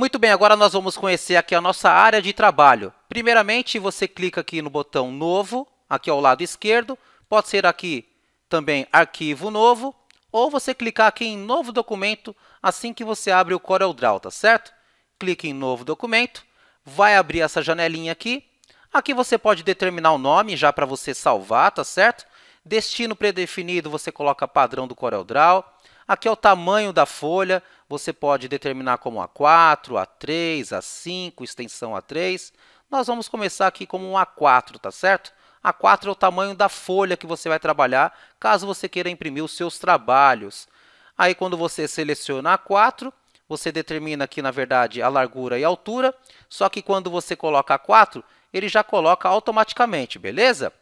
Muito bem, agora nós vamos conhecer aqui a nossa área de trabalho. Primeiramente, você clica aqui no botão Novo, aqui ao lado esquerdo. Pode ser aqui também Arquivo Novo, ou você clicar aqui em Novo Documento assim que você abre o CorelDRAW, tá certo? Clique em Novo Documento, vai abrir essa janelinha aqui. Aqui você pode determinar o nome já para você salvar, tá certo? Destino predefinido, você coloca padrão do CorelDRAW. Aqui é o tamanho da folha, você pode determinar como A4, A3, A5, extensão A3. Nós vamos começar aqui como um A4, tá certo? A4 é o tamanho da folha que você vai trabalhar, caso você queira imprimir os seus trabalhos. Aí, quando você seleciona A4, você determina aqui, na verdade, a largura e a altura, só que quando você coloca A4, ele já coloca automaticamente, beleza?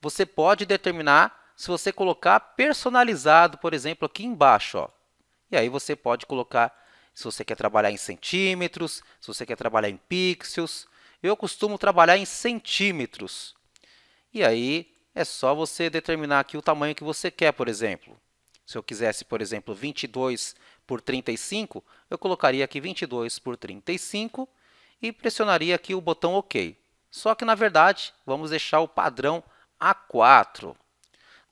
Você pode determinar se você colocar personalizado, por exemplo, aqui embaixo. Ó. E aí você pode colocar se você quer trabalhar em centímetros, se você quer trabalhar em pixels. Eu costumo trabalhar em centímetros. E aí é só você determinar aqui o tamanho que você quer, por exemplo. Se eu quisesse, por exemplo, 22 por 35, eu colocaria aqui 22 por 35 e pressionaria aqui o botão OK. Só que, na verdade, vamos deixar o padrão A4.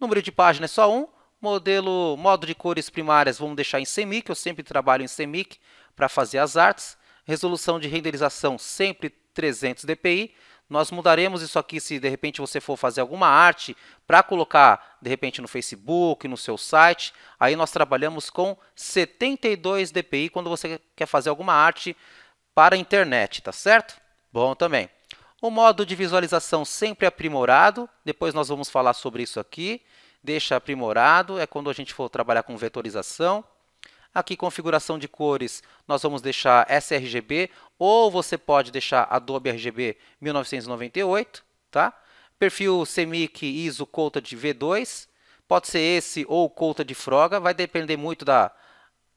Número de página é só 1, Modelo, modo de cores primárias, vamos deixar em CMYK, eu sempre trabalho em CMYK para fazer as artes. Resolução de renderização, sempre 300 dpi. Nós mudaremos isso aqui se de repente você for fazer alguma arte para colocar de repente no Facebook, no seu site. Aí nós trabalhamos com 72 dpi quando você quer fazer alguma arte para a internet, tá certo? Bom também. O modo de visualização sempre aprimorado, depois nós vamos falar sobre isso aqui deixa aprimorado, é quando a gente for trabalhar com vetorização. Aqui, configuração de cores, nós vamos deixar sRGB, ou você pode deixar Adobe RGB 1998, tá? Perfil CMYK ISO Colta de V2, pode ser esse ou Colta de Froga, vai depender muito da,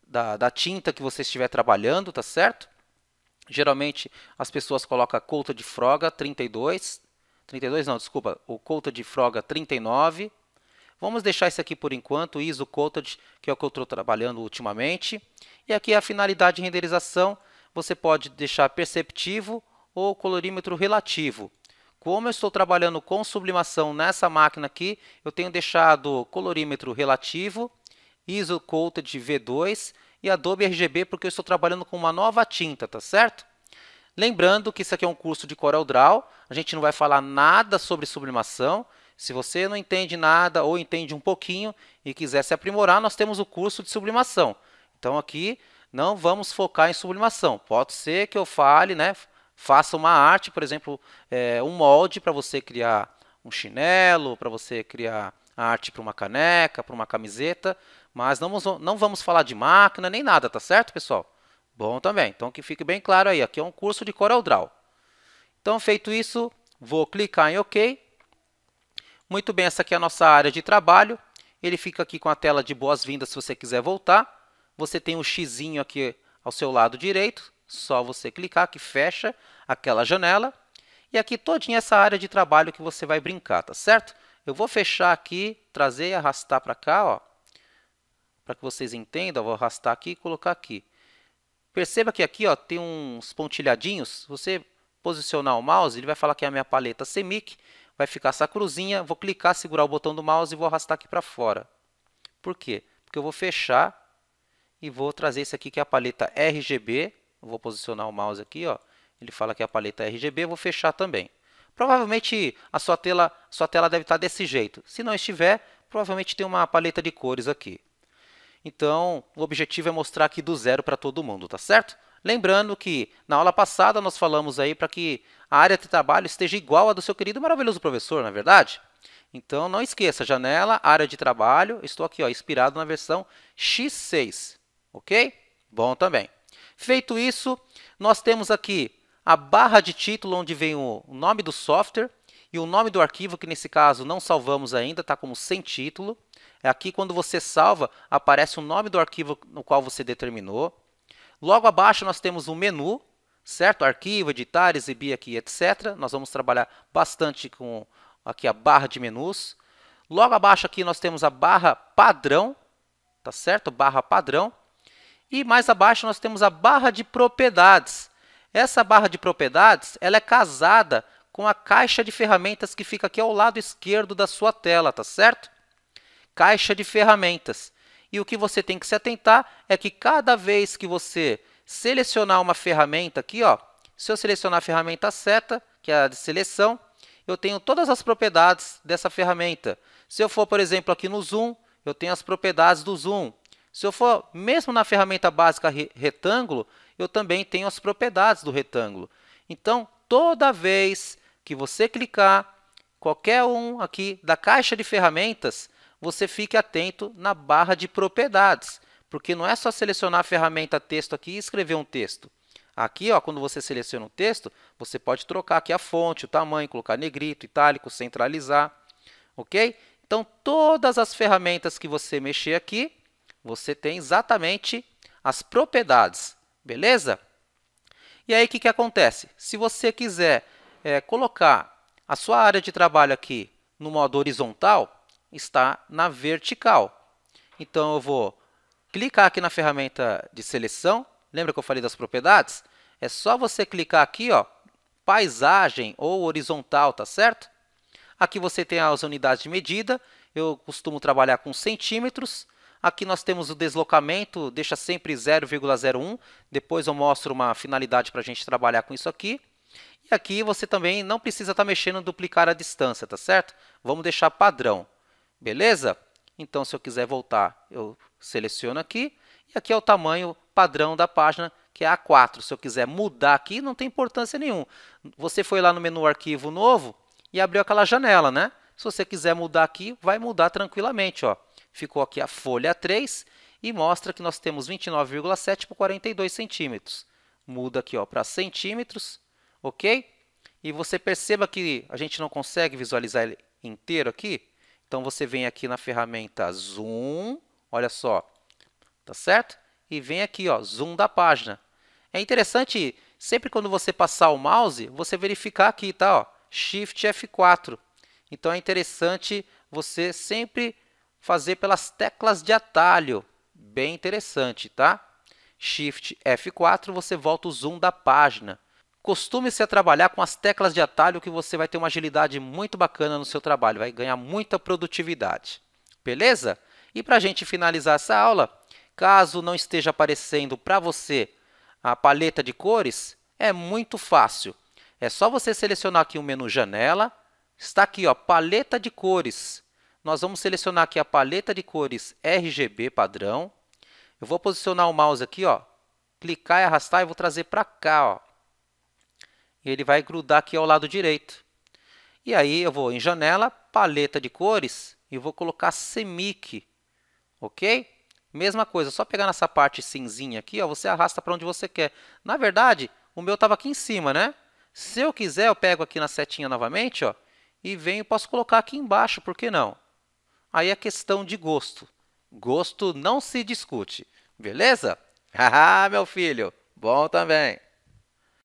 da, da tinta que você estiver trabalhando, tá certo? Geralmente, as pessoas colocam Colta de Froga 32, 32 não, desculpa, o Colta de Froga 39, Vamos deixar isso aqui por enquanto, ISO Coated, que é o que eu estou trabalhando ultimamente. E aqui a finalidade de renderização, você pode deixar perceptivo ou colorímetro relativo. Como eu estou trabalhando com sublimação nessa máquina aqui, eu tenho deixado colorímetro relativo, ISO Coated V2 e Adobe RGB, porque eu estou trabalhando com uma nova tinta, tá certo? Lembrando que isso aqui é um curso de CorelDRAW, a gente não vai falar nada sobre sublimação, se você não entende nada ou entende um pouquinho e quiser se aprimorar, nós temos o curso de sublimação. Então aqui não vamos focar em sublimação. Pode ser que eu fale, né? Faça uma arte, por exemplo, é, um molde para você criar um chinelo, para você criar a arte para uma caneca, para uma camiseta, mas não vamos, não vamos falar de máquina nem nada, tá certo, pessoal? Bom também. Então que fique bem claro aí, aqui é um curso de coral Draw. Então feito isso, vou clicar em OK muito bem, essa aqui é a nossa área de trabalho. Ele fica aqui com a tela de boas-vindas se você quiser voltar. Você tem um xizinho aqui ao seu lado direito, só você clicar que fecha aquela janela. E aqui todinha essa área de trabalho que você vai brincar, tá certo? Eu vou fechar aqui, trazer e arrastar para cá, ó. Para que vocês entendam, vou arrastar aqui e colocar aqui. Perceba que aqui ó, tem uns pontilhadinhos. Se você posicionar o mouse, ele vai falar que é a minha paleta CMYK vai ficar essa cruzinha, vou clicar, segurar o botão do mouse e vou arrastar aqui para fora. Por quê? Porque eu vou fechar e vou trazer isso aqui que é a paleta RGB. vou posicionar o mouse aqui, ó. ele fala que é a paleta RGB, vou fechar também. Provavelmente a sua tela, sua tela deve estar desse jeito. Se não estiver, provavelmente tem uma paleta de cores aqui. Então, o objetivo é mostrar aqui do zero para todo mundo, tá certo? Lembrando que na aula passada nós falamos aí para que a área de trabalho esteja igual à do seu querido e maravilhoso professor, não é verdade? Então não esqueça, janela, área de trabalho, estou aqui ó, inspirado na versão X6, ok? Bom também. Feito isso, nós temos aqui a barra de título onde vem o nome do software e o nome do arquivo, que nesse caso não salvamos ainda, está como sem título. É aqui, quando você salva, aparece o nome do arquivo no qual você determinou. Logo abaixo nós temos um menu, certo? Arquivo, editar, exibir aqui, etc. Nós vamos trabalhar bastante com aqui a barra de menus. Logo abaixo aqui nós temos a barra padrão, tá certo? Barra padrão. E mais abaixo nós temos a barra de propriedades. Essa barra de propriedades, ela é casada com a caixa de ferramentas que fica aqui ao lado esquerdo da sua tela, tá certo? Caixa de ferramentas. E o que você tem que se atentar é que cada vez que você selecionar uma ferramenta aqui, ó, se eu selecionar a ferramenta seta, que é a de seleção, eu tenho todas as propriedades dessa ferramenta. Se eu for, por exemplo, aqui no zoom, eu tenho as propriedades do zoom. Se eu for mesmo na ferramenta básica retângulo, eu também tenho as propriedades do retângulo. Então, toda vez que você clicar qualquer um aqui da caixa de ferramentas, você fique atento na barra de propriedades, porque não é só selecionar a ferramenta texto aqui e escrever um texto. Aqui, ó, quando você seleciona um texto, você pode trocar aqui a fonte, o tamanho, colocar negrito, itálico, centralizar, ok? Então, todas as ferramentas que você mexer aqui, você tem exatamente as propriedades, beleza? E aí, o que, que acontece? Se você quiser é, colocar a sua área de trabalho aqui no modo horizontal, está na vertical. Então eu vou clicar aqui na ferramenta de seleção. Lembra que eu falei das propriedades? É só você clicar aqui, ó, paisagem ou horizontal, tá certo? Aqui você tem as unidades de medida. Eu costumo trabalhar com centímetros. Aqui nós temos o deslocamento, deixa sempre 0,01. Depois eu mostro uma finalidade para a gente trabalhar com isso aqui. E aqui você também não precisa estar tá mexendo duplicar a distância, tá certo? Vamos deixar padrão. Beleza? Então, se eu quiser voltar, eu seleciono aqui. E aqui é o tamanho padrão da página, que é A4. Se eu quiser mudar aqui, não tem importância nenhuma. Você foi lá no menu Arquivo Novo e abriu aquela janela, né? Se você quiser mudar aqui, vai mudar tranquilamente. Ó. Ficou aqui a folha 3 e mostra que nós temos 29,7 por 42 centímetros. Muda aqui para centímetros, ok? E você perceba que a gente não consegue visualizar ele inteiro aqui, então você vem aqui na ferramenta Zoom, olha só, tá certo? E vem aqui, ó, Zoom da página. É interessante, sempre quando você passar o mouse, você verificar aqui, tá? Ó, Shift F4. Então é interessante você sempre fazer pelas teclas de atalho. Bem interessante, tá? Shift F4, você volta o zoom da página costume-se a trabalhar com as teclas de atalho que você vai ter uma agilidade muito bacana no seu trabalho, vai ganhar muita produtividade. Beleza? E para a gente finalizar essa aula, caso não esteja aparecendo para você a paleta de cores, é muito fácil. É só você selecionar aqui o menu Janela, está aqui ó, Paleta de Cores. Nós vamos selecionar aqui a paleta de cores RGB padrão. Eu vou posicionar o mouse aqui, ó, clicar e arrastar e vou trazer para cá. Ó e ele vai grudar aqui ao lado direito. E aí eu vou em janela, paleta de cores e vou colocar semic, ok? Mesma coisa, só pegar nessa parte cinzinha aqui, ó, você arrasta para onde você quer. Na verdade, o meu estava aqui em cima, né? Se eu quiser, eu pego aqui na setinha novamente, ó, e venho, posso colocar aqui embaixo, por que não? Aí é questão de gosto. Gosto não se discute, beleza? Haha, meu filho, bom também.